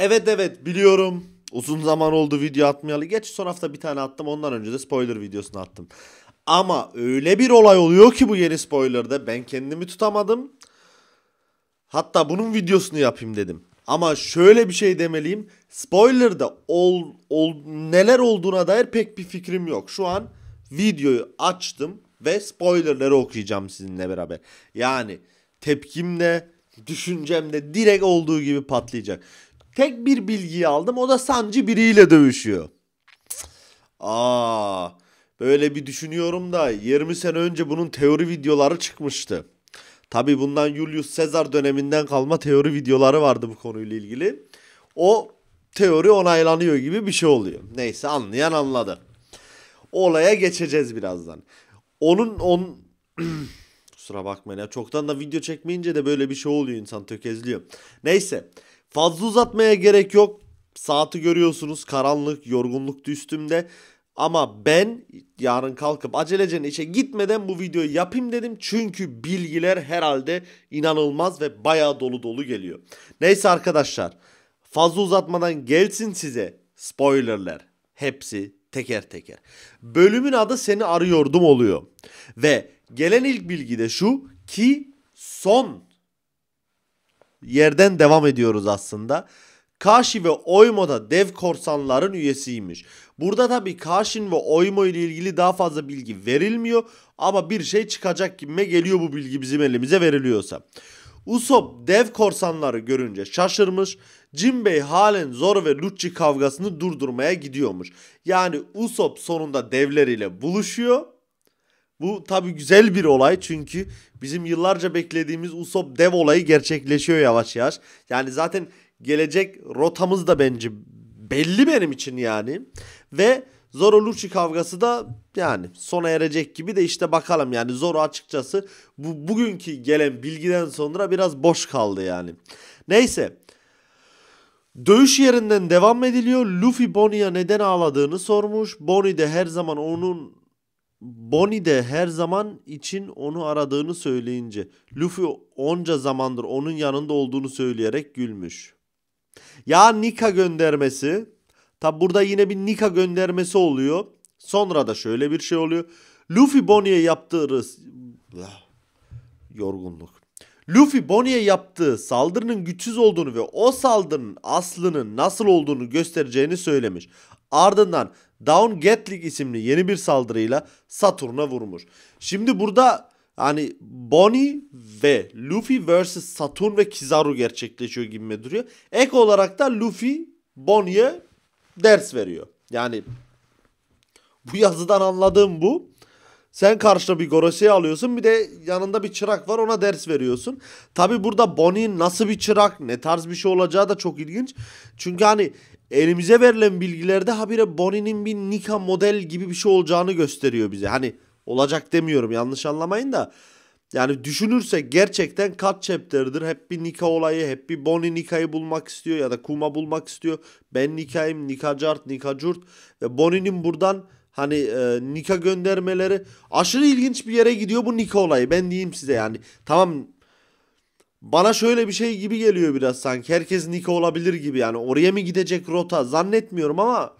Evet evet biliyorum. Uzun zaman oldu video atmayalı. Geç son hafta bir tane attım. Ondan önce de spoiler videosunu attım. Ama öyle bir olay oluyor ki bu yeni spoiler'da ben kendimi tutamadım. Hatta bunun videosunu yapayım dedim. Ama şöyle bir şey demeliyim. Spoiler'da ol, ol, neler olduğuna dair pek bir fikrim yok. Şu an videoyu açtım ve spoilerları okuyacağım sizinle beraber. Yani tepkimle, düşüncemle direkt olduğu gibi patlayacak. Tek bir bilgiyi aldım o da sancı biriyle dövüşüyor. Aa, böyle bir düşünüyorum da 20 sene önce bunun teori videoları çıkmıştı. Tabi bundan Julius Caesar döneminden kalma teori videoları vardı bu konuyla ilgili. O teori onaylanıyor gibi bir şey oluyor. Neyse anlayan anladı. Olaya geçeceğiz birazdan. Onun on kusura bakmayın ya çoktan da video çekmeyince de böyle bir şey oluyor insan tökezliyor. Neyse Fazla uzatmaya gerek yok. Saati görüyorsunuz karanlık, yorgunluk da üstümde. Ama ben yarın kalkıp acelecen işe gitmeden bu videoyu yapayım dedim. Çünkü bilgiler herhalde inanılmaz ve baya dolu dolu geliyor. Neyse arkadaşlar fazla uzatmadan gelsin size spoilerler. Hepsi teker teker. Bölümün adı seni arıyordum oluyor. Ve gelen ilk bilgi de şu ki son yerden devam ediyoruz aslında. Kaşi ve Oymo da dev korsanların üyesiymiş. Burada tabii Kaşin ve Oymo ile ilgili daha fazla bilgi verilmiyor ama bir şey çıkacak gibime geliyor bu bilgi bizim elimize veriliyorsa. Usopp dev korsanları görünce şaşırmış. Jinbei halen zor ve Lucci kavgasını durdurmaya gidiyormuş. Yani Usopp sonunda devleriyle buluşuyor bu tabi güzel bir olay çünkü bizim yıllarca beklediğimiz Usopp dev olayı gerçekleşiyor yavaş yavaş. Yani zaten gelecek rotamız da bence belli benim için yani. Ve Zoro Lucci kavgası da yani sona erecek gibi de işte bakalım yani Zoro açıkçası bu bugünkü gelen bilgiden sonra biraz boş kaldı yani. Neyse Dövüş yerinden devam ediliyor. Luffy Bonnie'ye neden ağladığını sormuş. Bonnie de her zaman onun Bonnie de her zaman için onu aradığını söyleyince Luffy onca zamandır onun yanında olduğunu söyleyerek gülmüş. Ya Nika göndermesi. Tabi burada yine bir Nika göndermesi oluyor. Sonra da şöyle bir şey oluyor. Luffy Bonnie'ye yaptığı ah, yorgunluk. Luffy Bonnie'ye yaptığı saldırının güçsüz olduğunu ve o saldırının aslının nasıl olduğunu göstereceğini söylemiş. Ardından Down Gatling isimli yeni bir saldırıyla Saturn'a vurmuş. Şimdi burada hani Bonnie ve Luffy vs Saturn ve Kizaru gerçekleşiyor gibi duruyor. Ek olarak da Luffy Bonnie'ye ders veriyor. Yani bu yazıdan anladığım bu. Sen karşına bir Gorosei alıyorsun bir de yanında bir çırak var ona ders veriyorsun. Tabi burada Bonnie'nin nasıl bir çırak ne tarz bir şey olacağı da çok ilginç. Çünkü hani elimize verilen bilgilerde habire Bonnie'nin bir Nika model gibi bir şey olacağını gösteriyor bize. Hani olacak demiyorum yanlış anlamayın da. Yani düşünürsek gerçekten kat chapter'dır. Hep bir Nika olayı, hep bir Bonnie Nika'yı bulmak istiyor ya da Kuma bulmak istiyor. Ben Nika'yım, Nika Cart, Nika Curt. Ve Bonnie'nin buradan hani e, Nika göndermeleri aşırı ilginç bir yere gidiyor bu Nika olayı. Ben diyeyim size yani. Tamam bana şöyle bir şey gibi geliyor biraz sanki. Herkes Niko olabilir gibi yani. Oraya mı gidecek rota zannetmiyorum ama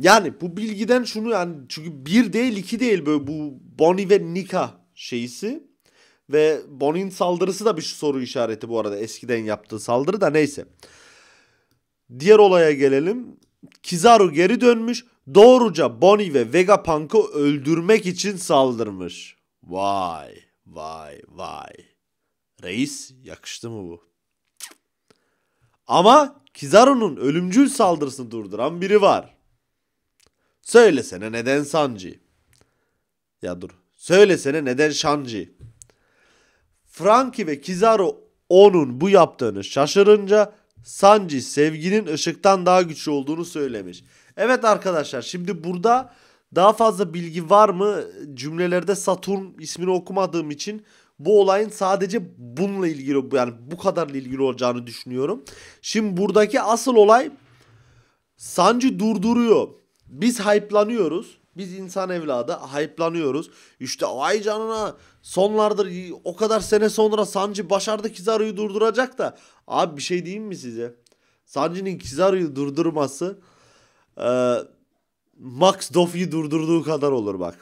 yani bu bilgiden şunu yani çünkü bir değil iki değil böyle bu Bonnie ve Nika şeyisi ve Bonnie'nin saldırısı da bir soru işareti bu arada eskiden yaptığı saldırı da neyse. Diğer olaya gelelim. Kizaru geri dönmüş. Doğruca Bonnie ve Vegapunk'ı öldürmek için saldırmış. Vay, vay, vay. Reis yakıştı mı bu? Ama Kizaru'nun ölümcül saldırısını durduran biri var. Söylesene neden Sanji? Ya dur. Söylesene neden Sanji? Frankie ve Kizaru onun bu yaptığını şaşırınca Sanji sevginin ışıktan daha güçlü olduğunu söylemiş. Evet arkadaşlar şimdi burada daha fazla bilgi var mı? Cümlelerde Saturn ismini okumadığım için bu olayın sadece bununla ilgili yani bu kadarla ilgili olacağını düşünüyorum. Şimdi buradaki asıl olay sancı durduruyor. Biz hype'lanıyoruz. Biz insan evladı hype'lanıyoruz. İşte ay canına sonlardır o kadar sene sonra Sancı başardı Kizaru'yu durduracak da. Abi bir şey diyeyim mi size? Sancı'nın Kizaru'yu durdurması e, Max Doffy'yi durdurduğu kadar olur bak.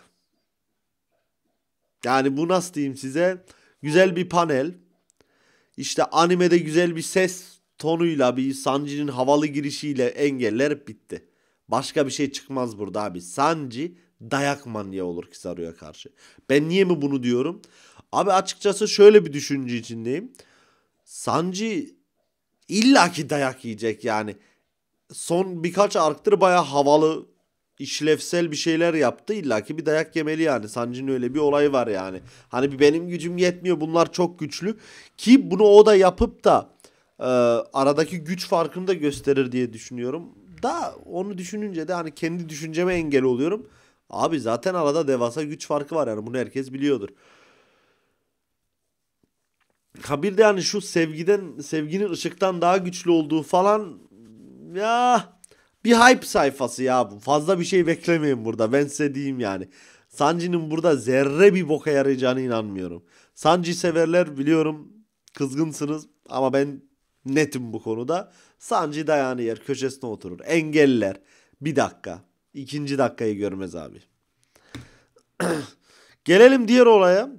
Yani bu nasıl diyeyim size? Güzel bir panel. İşte animede güzel bir ses tonuyla bir Sanji'nin havalı girişiyle engeller bitti. Başka bir şey çıkmaz burada abi. Sanji dayak manyağı olur Kizaru'ya karşı. Ben niye mi bunu diyorum? Abi açıkçası şöyle bir düşünce içindeyim. Sanji illaki dayak yiyecek yani. Son birkaç arktır baya havalı işlevsel bir şeyler yaptı illa ki bir dayak yemeli yani. Sancı'nın öyle bir olayı var yani. Hani bir benim gücüm yetmiyor bunlar çok güçlü. Ki bunu o da yapıp da e, aradaki güç farkını da gösterir diye düşünüyorum. Da onu düşününce de hani kendi düşünceme engel oluyorum. Abi zaten arada devasa güç farkı var yani bunu herkes biliyordur. Ha bir de hani şu sevgiden sevginin ışıktan daha güçlü olduğu falan ya bir hype sayfası ya bu. Fazla bir şey beklemeyin burada. Ben size diyeyim yani. Sancı'nın burada zerre bir boka yarayacağına inanmıyorum. Sancı severler biliyorum kızgınsınız ama ben netim bu konuda. Sancı dayanı yer köşesine oturur. Engeller. Bir dakika. İkinci dakikayı görmez abi. Gelelim diğer olaya.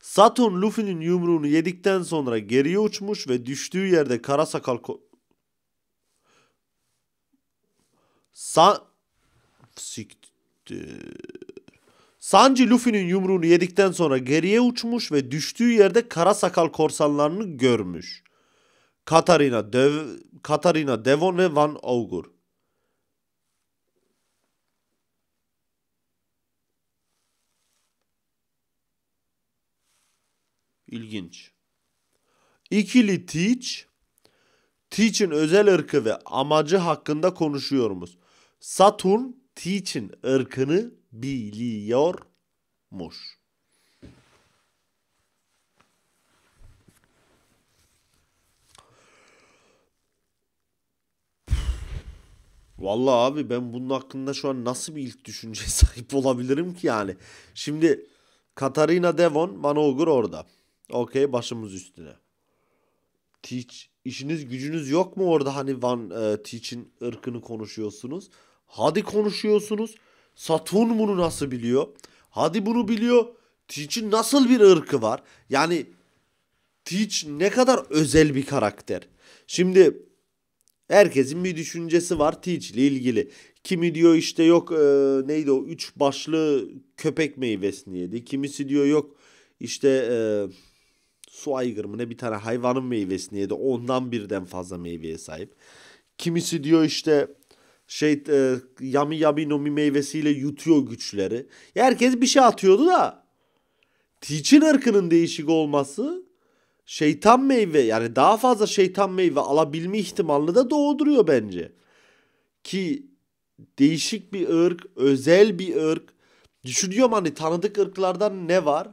Saturn Luffy'nin yumruğunu yedikten sonra geriye uçmuş ve düştüğü yerde kara sakal San, siktir. Sanji Luffy'nin yumruğunu yedikten sonra geriye uçmuş ve düştüğü yerde kara sakal korsanlarını görmüş. Katarina, Dev Katarina Devon ve Van Augur. İlginç. İkili Teach, Teach'in özel ırkı ve amacı hakkında konuşuyoruz. Saturn Teach'in ırkını biliyormuş. Vallahi abi ben bunun hakkında şu an nasıl bir ilk düşünce sahip olabilirim ki yani. Şimdi Katarina Devon, Manogur orada. Okey başımız üstüne. Teach işiniz gücünüz yok mu orada hani Van e, Teach'in ırkını konuşuyorsunuz. Hadi konuşuyorsunuz. Satun bunu nasıl biliyor? Hadi bunu biliyor. Teach'in nasıl bir ırkı var? Yani Teach ne kadar özel bir karakter. Şimdi herkesin bir düşüncesi var Teach ile ilgili. Kimi diyor işte yok e, neydi o üç başlı köpek meyvesini yedi. Kimisi diyor yok işte e, su aygırı mı ne bir tane hayvanın meyvesini yedi. Ondan birden fazla meyveye sahip. Kimisi diyor işte şey e, yami yami nomi meyvesiyle yutuyor güçleri. Ya herkes bir şey atıyordu da. Tiçin ırkının değişik olması şeytan meyve yani daha fazla şeytan meyve alabilme ihtimalini de doğduruyor bence. Ki değişik bir ırk, özel bir ırk. Düşünüyorum hani tanıdık ırklardan ne var?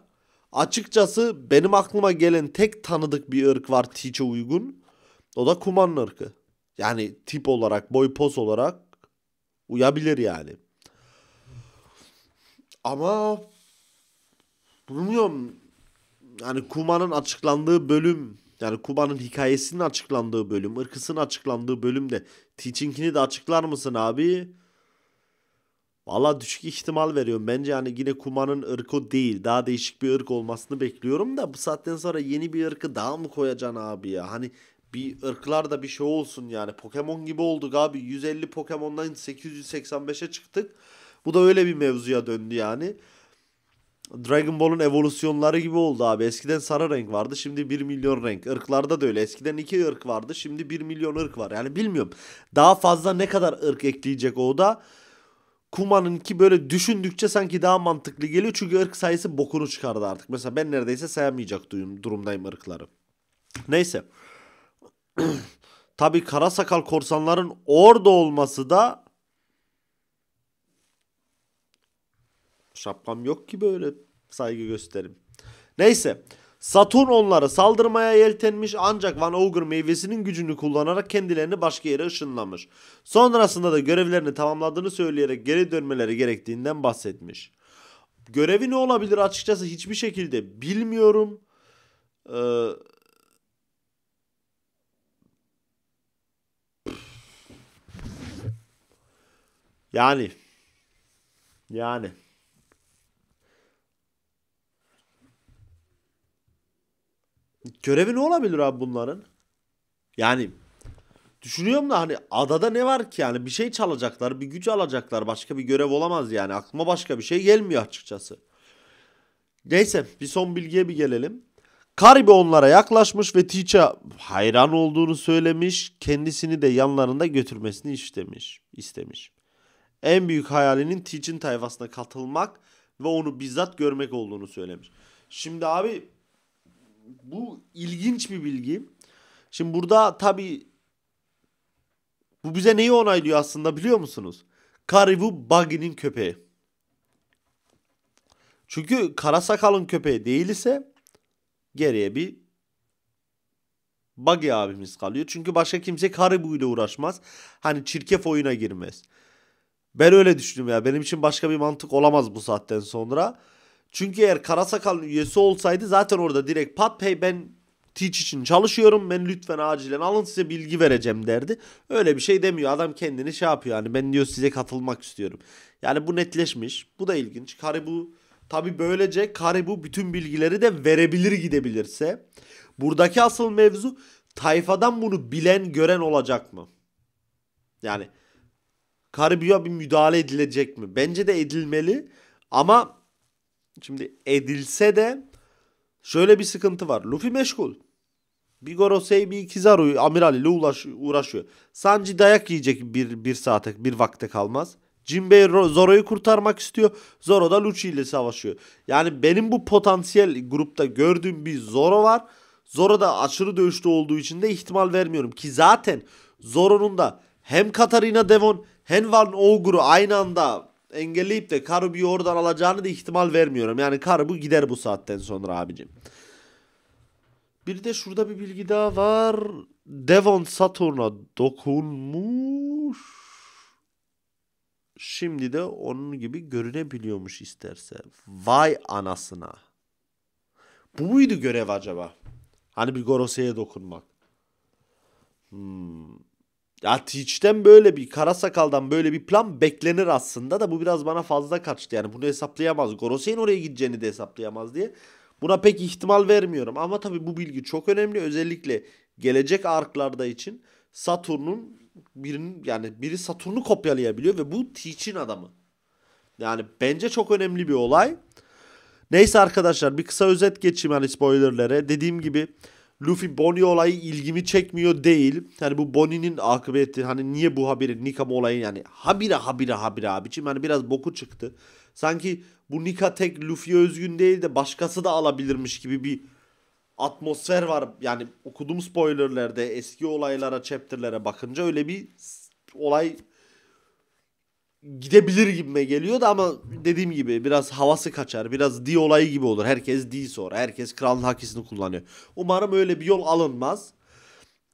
Açıkçası benim aklıma gelen tek tanıdık bir ırk var Tiç'e uygun. O da kuman ırkı. Yani tip olarak, boy pos olarak uyabilir yani. Ama bilmiyorum. Yani Kuma'nın açıklandığı bölüm, yani Kuma'nın hikayesinin açıklandığı bölüm, ırkısının açıklandığı bölümde Tiç'inkini de açıklar mısın abi? Valla düşük ihtimal veriyorum. Bence yani yine Kuma'nın ırkı değil. Daha değişik bir ırk olmasını bekliyorum da bu saatten sonra yeni bir ırkı daha mı koyacaksın abi ya? Hani bir ırklar da bir şey olsun yani. Pokemon gibi olduk abi. 150 Pokemon'dan 885'e çıktık. Bu da öyle bir mevzuya döndü yani. Dragon Ball'un evolüsyonları gibi oldu abi. Eskiden sarı renk vardı şimdi 1 milyon renk. Irklarda da öyle. Eskiden 2 ırk vardı şimdi 1 milyon ırk var. Yani bilmiyorum. Daha fazla ne kadar ırk ekleyecek o da Kumanın ki böyle düşündükçe sanki daha mantıklı geliyor. Çünkü ırk sayısı bokunu çıkardı artık. Mesela ben neredeyse sayamayacak durumdayım ırkları. Neyse. Tabi kara sakal korsanların orada olması da şapkam yok ki böyle saygı gösterim. Neyse. Saturn onları saldırmaya yeltenmiş ancak Van Ogre meyvesinin gücünü kullanarak kendilerini başka yere ışınlamış. Sonrasında da görevlerini tamamladığını söyleyerek geri dönmeleri gerektiğinden bahsetmiş. Görevi ne olabilir açıkçası hiçbir şekilde bilmiyorum. Ee, Yani. Yani. Görevi ne olabilir abi bunların? Yani düşünüyorum da hani adada ne var ki yani bir şey çalacaklar, bir gücü alacaklar. Başka bir görev olamaz yani. Aklıma başka bir şey gelmiyor açıkçası. Neyse bir son bilgiye bir gelelim. Karibi onlara yaklaşmış ve Ticha hayran olduğunu söylemiş. Kendisini de yanlarında götürmesini istemiş. istemiş. En büyük hayalinin Teach'in tayfasına katılmak ve onu bizzat görmek olduğunu söylemiş. Şimdi abi bu ilginç bir bilgi. Şimdi burada tabii bu bize neyi onaylıyor aslında biliyor musunuz? Karibu Buggy'nin köpeği. Çünkü kara sakalın köpeği değil ise geriye bir Buggy abimiz kalıyor. Çünkü başka kimse Karibu ile uğraşmaz. Hani çirkef oyuna girmez. Ben öyle düşündüm ya. Benim için başka bir mantık olamaz bu saatten sonra. Çünkü eğer Karasakal üyesi olsaydı zaten orada direkt pat pay ben Teach için çalışıyorum. Ben lütfen acilen alın size bilgi vereceğim derdi. Öyle bir şey demiyor. Adam kendini şey yapıyor. Yani ben diyor size katılmak istiyorum. Yani bu netleşmiş. Bu da ilginç. Karibu tabi böylece Karibu bütün bilgileri de verebilir gidebilirse. Buradaki asıl mevzu tayfadan bunu bilen gören olacak mı? Yani Karibu'ya bir müdahale edilecek mi? Bence de edilmeli. Ama Şimdi edilse de şöyle bir sıkıntı var. Luffy meşgul. Bigoro bir Kizaru amiral ile uğraşıyor. Sanji dayak yiyecek bir, bir saate bir vakte kalmaz. Jinbei Zoro'yu kurtarmak istiyor. Zoro da Luchi ile savaşıyor. Yani benim bu potansiyel grupta gördüğüm bir Zoro var. Zoro da aşırı dövüşte olduğu için de ihtimal vermiyorum. Ki zaten Zoro'nun da hem Katarina Devon hem Van Ogur'u aynı anda engelleyip de karı bir oradan alacağını da ihtimal vermiyorum. Yani bu gider bu saatten sonra abicim. Bir de şurada bir bilgi daha var. Devon Saturn'a dokunmuş. Şimdi de onun gibi görünebiliyormuş isterse. Vay anasına. Bu muydu görev acaba? Hani bir Gorose'ye dokunmak. Hmm. Ya Teach'ten böyle bir kara sakaldan böyle bir plan beklenir aslında da bu biraz bana fazla kaçtı. Yani bunu hesaplayamaz. Gorosei'nin oraya gideceğini de hesaplayamaz diye. Buna pek ihtimal vermiyorum ama tabii bu bilgi çok önemli. Özellikle gelecek arklarda için Saturn'un birinin yani biri Saturn'u kopyalayabiliyor ve bu Teach'in adamı. Yani bence çok önemli bir olay. Neyse arkadaşlar bir kısa özet geçeyim hani spoilerlere. Dediğim gibi Luffy Bonnie olayı ilgimi çekmiyor değil. Yani bu Bonnie'nin akıbeti hani niye bu haberi Nikama olayı yani habire habire habire abiciğim hani biraz boku çıktı. Sanki bu Nika tek Luffy özgün değil de başkası da alabilirmiş gibi bir atmosfer var. Yani okuduğum spoilerlerde eski olaylara chapterlere bakınca öyle bir olay gidebilir gibime da ama dediğim gibi biraz havası kaçar. Biraz D olayı gibi olur. Herkes D sonra. Herkes kralın hakisini kullanıyor. Umarım öyle bir yol alınmaz.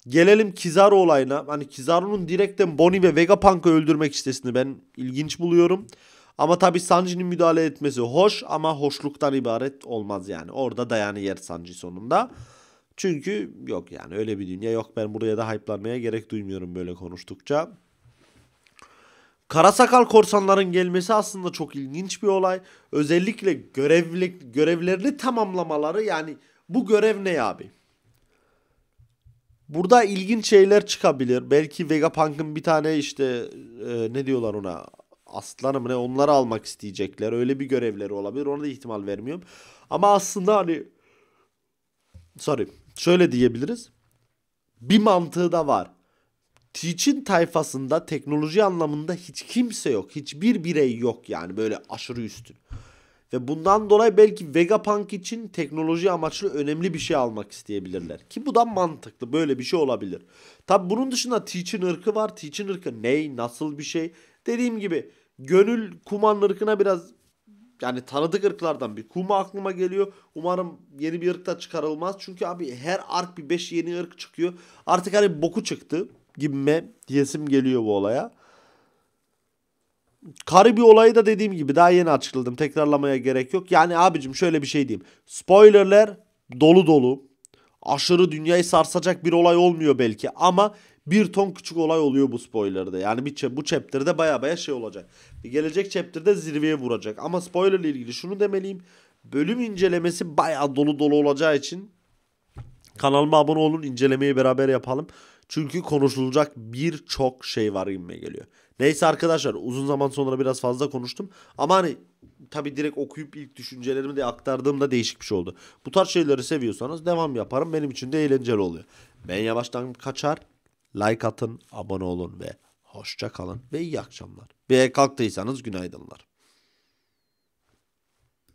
Gelelim Kizaru olayına. Hani Kizaru'nun direkten Bonnie ve Vegapunk'ı öldürmek istesini ben ilginç buluyorum. Ama tabi Sanji'nin müdahale etmesi hoş ama hoşluktan ibaret olmaz yani. Orada dayanı yer Sanji sonunda. Çünkü yok yani öyle bir dünya yok. Ben buraya da hype'lanmaya gerek duymuyorum böyle konuştukça. Karasakal korsanların gelmesi aslında çok ilginç bir olay. Özellikle görevli, görevlerini tamamlamaları yani bu görev ne abi? Burada ilginç şeyler çıkabilir. Belki Vegapunk'ın bir tane işte e, ne diyorlar ona aslanım ne onları almak isteyecekler. Öyle bir görevleri olabilir. Ona da ihtimal vermiyorum. Ama aslında hani sorry şöyle diyebiliriz. Bir mantığı da var. Teach'in tayfasında teknoloji anlamında hiç kimse yok. Hiçbir birey yok yani böyle aşırı üstün. Ve bundan dolayı belki Vegapunk için teknoloji amaçlı önemli bir şey almak isteyebilirler. Ki bu da mantıklı. Böyle bir şey olabilir. Tabi bunun dışında Teach'in ırkı var. Teach'in ırkı ney? Nasıl bir şey? Dediğim gibi gönül kuman ırkına biraz yani tanıdık ırklardan bir kuma aklıma geliyor. Umarım yeni bir ırk da çıkarılmaz. Çünkü abi her ark bir 5 yeni ırk çıkıyor. Artık hani boku çıktı gibime diyesim geliyor bu olaya. Karibi olayı da dediğim gibi daha yeni açıkladım. Tekrarlamaya gerek yok. Yani abicim şöyle bir şey diyeyim. Spoilerler dolu dolu. Aşırı dünyayı sarsacak bir olay olmuyor belki ama bir ton küçük olay oluyor bu spoilerde Yani bir bu chapter'da baya baya şey olacak. Bir gelecek chapter'da zirveye vuracak. Ama spoiler ile ilgili şunu demeliyim. Bölüm incelemesi baya dolu dolu olacağı için kanalıma abone olun incelemeyi beraber yapalım. Çünkü konuşulacak birçok şey var gibime geliyor. Neyse arkadaşlar uzun zaman sonra biraz fazla konuştum. Ama hani tabi direkt okuyup ilk düşüncelerimi de aktardığımda değişik bir şey oldu. Bu tarz şeyleri seviyorsanız devam yaparım. Benim için de eğlenceli oluyor. Ben yavaştan kaçar. Like atın, abone olun ve hoşça kalın ve iyi akşamlar. Ve kalktıysanız günaydınlar.